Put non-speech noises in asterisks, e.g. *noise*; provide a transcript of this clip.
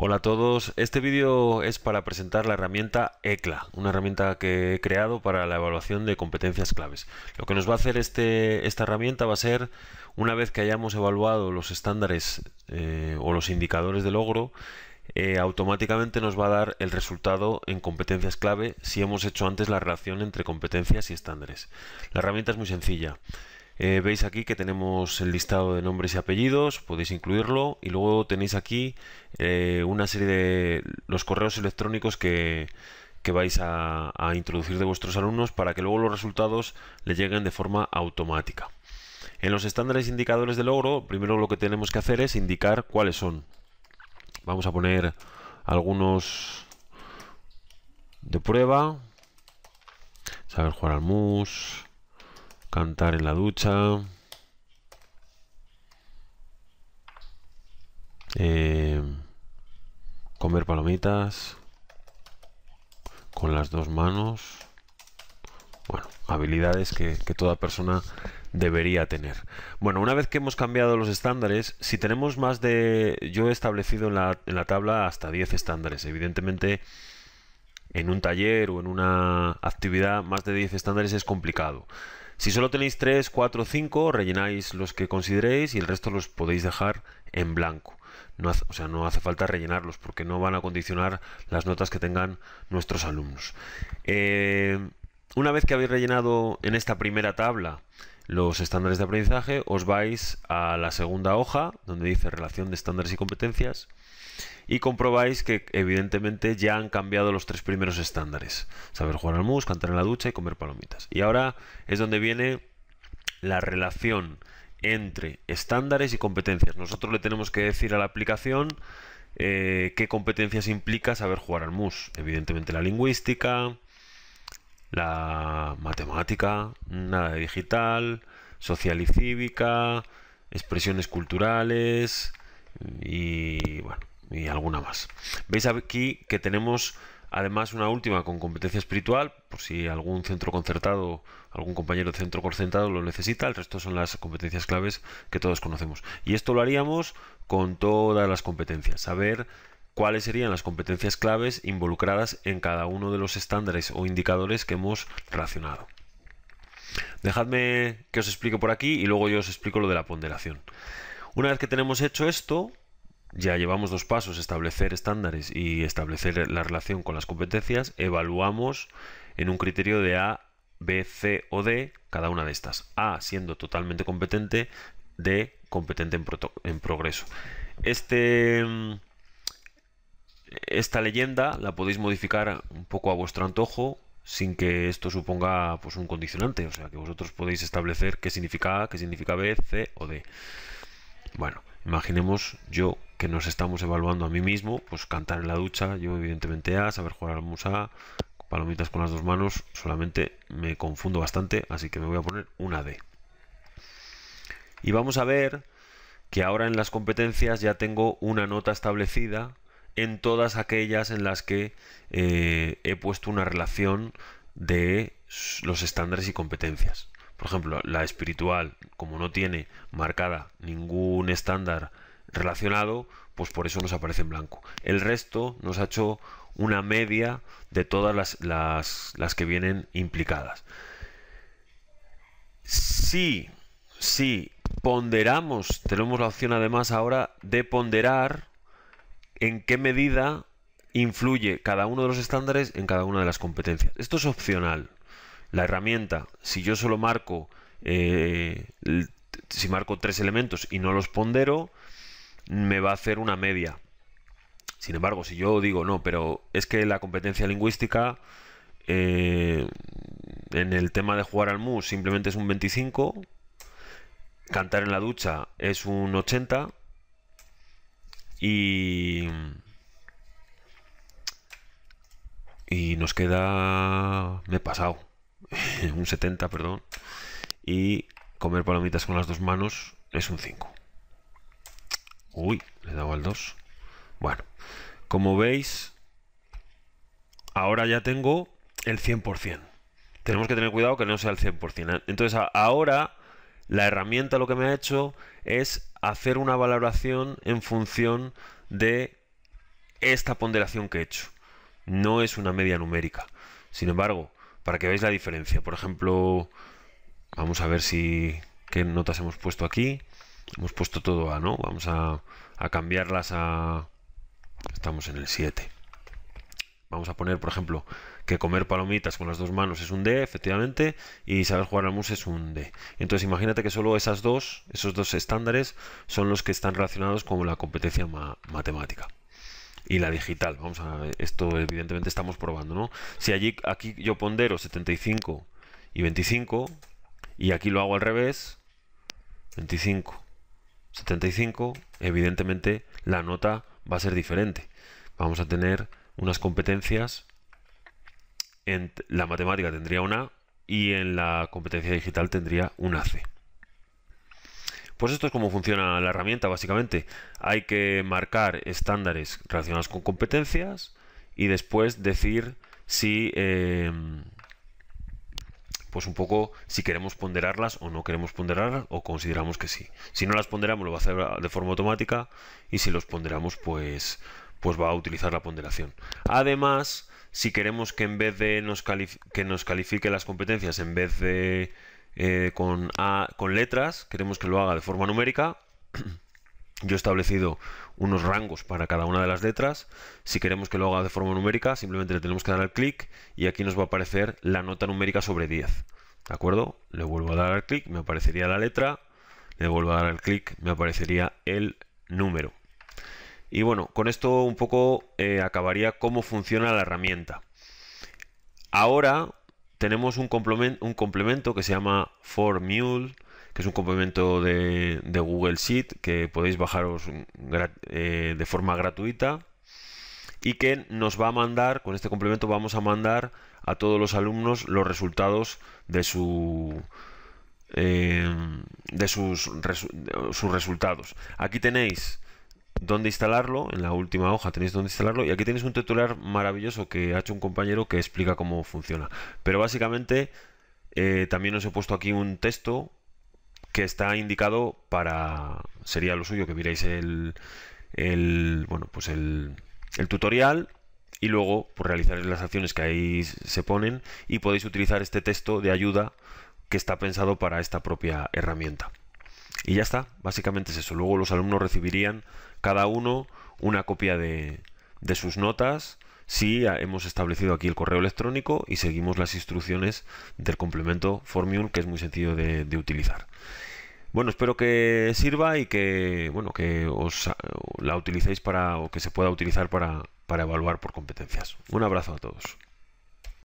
Hola a todos, este vídeo es para presentar la herramienta ECLA, una herramienta que he creado para la evaluación de competencias claves. Lo que nos va a hacer este, esta herramienta va a ser, una vez que hayamos evaluado los estándares eh, o los indicadores de logro, eh, automáticamente nos va a dar el resultado en competencias clave si hemos hecho antes la relación entre competencias y estándares. La herramienta es muy sencilla. Eh, veis aquí que tenemos el listado de nombres y apellidos, podéis incluirlo y luego tenéis aquí eh, una serie de los correos electrónicos que, vais a, a, introducir de vuestros alumnos para que luego los resultados le lleguen de forma automática. En los estándares indicadores de logro, primero lo que tenemos que hacer es indicar cuáles son. Vamos a poner algunos de prueba. Saber jugar al mus cantar en la ducha. Eh, comer palomitas con las dos manos. Bueno, habilidades que, toda persona debería tener. Bueno, una vez que hemos cambiado los estándares, si tenemos más de... Yo he establecido en la, en la tabla hasta 10 estándares. Evidentemente, en un taller o en una actividad, más de 10 estándares es complicado. Si solo tenéis 3, 4, 5, rellenáis los que consideréis y el resto los podéis dejar en blanco. No o sea, no hace falta rellenarlos porque no van a condicionar las notas que tengan nuestros alumnos. Eh, una vez que habéis rellenado en esta primera tabla los estándares de aprendizaje, os vais a la segunda hoja donde dice relación de estándares y competencias y comprobáis que evidentemente ya han cambiado los tres primeros estándares. Saber jugar al mus, cantar en la ducha y comer palomitas. Y ahora es donde viene la relación entre estándares y competencias. Nosotros le tenemos que decir a la aplicación eh, qué competencias implica saber jugar al mus. Evidentemente la lingüística, la matemática, nada de digital, social y cívica, expresiones culturales y bueno, y alguna más. Veis aquí que tenemos además una última con competencia espiritual, por si algún centro concertado, algún compañero de centro concertado lo necesita, el resto son las competencias claves que todos conocemos. Y esto lo haríamos con todas las competencias, saber cuáles serían las competencias claves involucradas en cada uno de los estándares o indicadores que hemos relacionado. Dejadme que os explique por aquí y luego yo os explico lo de la ponderación. Una vez que tenemos hecho esto, ya llevamos dos pasos, establecer estándares y establecer la relación con las competencias, evaluamos en un criterio de A, B, C o D cada una de estas. A siendo totalmente competente, D competente en, en progreso. Este mm, esta leyenda la podéis modificar un poco a vuestro antojo sin que esto suponga pues, un condicionante, o sea que vosotros podéis establecer qué significa A, qué significa B, C o D. Bueno, imaginemos yo que nos estamos evaluando a mí mismo, pues cantar en la ducha, yo evidentemente A, saber jugar al musa, palomitas con las dos manos, solamente me confundo bastante, así que me voy a poner una D. Y vamos a ver que ahora en las competencias ya tengo una nota establecida en todas aquellas en las que eh, he puesto una relación de los estándares y competencias. Por ejemplo, la espiritual, como no tiene marcada ningún estándar relacionado, pues por eso nos aparece en blanco. El resto nos ha hecho una media de todas las, las que vienen implicadas. Si, si ponderamos, tenemos la opción además ahora de ponderar en qué medida influye cada uno de los estándares en cada una de las competencias. Esto es opcional. La herramienta, si yo solo marco, eh, si marco tres elementos y no los pondero, me va a hacer una media. Sin embargo, si yo digo, no, pero es que la competencia lingüística eh, en el tema de jugar al mus simplemente es un 25, cantar en la ducha es un 80, y. Y nos queda. Me he pasado. *laughs* un 70, perdón. Y comer palomitas con las dos manos es un 5. Uy, le he dado al 2. Bueno, como veis, ahora ya tengo el 100%. Tenemos que tener cuidado que no sea el 100%. Entonces, ahora la herramienta lo que me ha hecho es hacer una valoración en función de esta ponderación que he hecho. No es una media numérica. Sin embargo, para que veáis la diferencia, por ejemplo, vamos a ver si qué notas hemos puesto aquí. Hemos puesto todo A, ¿no? Vamos a, a cambiarlas a... Estamos en el 7. Vamos a poner, por ejemplo, que comer palomitas con las dos manos es un D, efectivamente, y saber jugar al mus es un D. Entonces imagínate que solo esas dos, esos dos estándares son los que están relacionados con la competencia matemática y la digital. Vamos a esto evidentemente estamos probando, ¿no? Si allí aquí yo pondero 75 y 25 y aquí lo hago al revés, 25, 75, evidentemente la nota va a ser diferente. Vamos a tener unas competencias. En la matemática tendría una y en la competencia digital tendría una C. Pues esto es como funciona la herramienta, básicamente. Hay que marcar estándares relacionados con competencias y después decir si, em, pues un poco, si queremos ponderarlas o no queremos ponderarlas o consideramos que sí. Si no las ponderamos lo va a hacer de forma automática y si los ponderamos, pues pues va a utilizar la ponderación. Además, si queremos que en vez de nos que nos califique las competencias en vez de eh, con, con letras, queremos que lo haga de forma numérica. *clears throat* Yo he establecido unos rangos para cada una de las letras. Si queremos que lo haga de forma numérica, simplemente le tenemos que dar al clic y aquí nos va a aparecer la nota numérica sobre 10. ¿De acuerdo? Le vuelvo a dar al clic, me aparecería la letra. Le vuelvo a dar al clic, me aparecería el número. Y bueno, con esto un poco eh, acabaría cómo funciona la herramienta. Ahora tenemos un complemento, un complemento que se llama Formule, que es un complemento de, Google Sheet que podéis bajaros eh, de forma gratuita y que nos va a mandar, con este complemento vamos a mandar a todos los alumnos los resultados de su eh, de sus resultados. Aquí tenéis dónde instalarlo, en la última hoja tenéis dónde instalarlo y aquí tenéis un tutorial maravilloso que ha hecho un compañero que explica cómo funciona. Pero básicamente eh, también os he puesto aquí un texto que está indicado para, sería lo suyo que vierais el, bueno, pues el, tutorial y luego pues, realizaréis realizar las acciones que ahí se ponen y podéis utilizar este texto de ayuda que está pensado para esta propia herramienta. Y ya está, básicamente es eso. Luego los alumnos recibirían cada uno una copia de, sus notas si hemos establecido aquí el correo electrónico y seguimos las instrucciones del complemento Formium que es muy sencillo de, utilizar. Bueno, espero que sirva y que bueno que os eh, la utilicéis para o que se pueda utilizar para, para evaluar por competencias. Un abrazo a todos.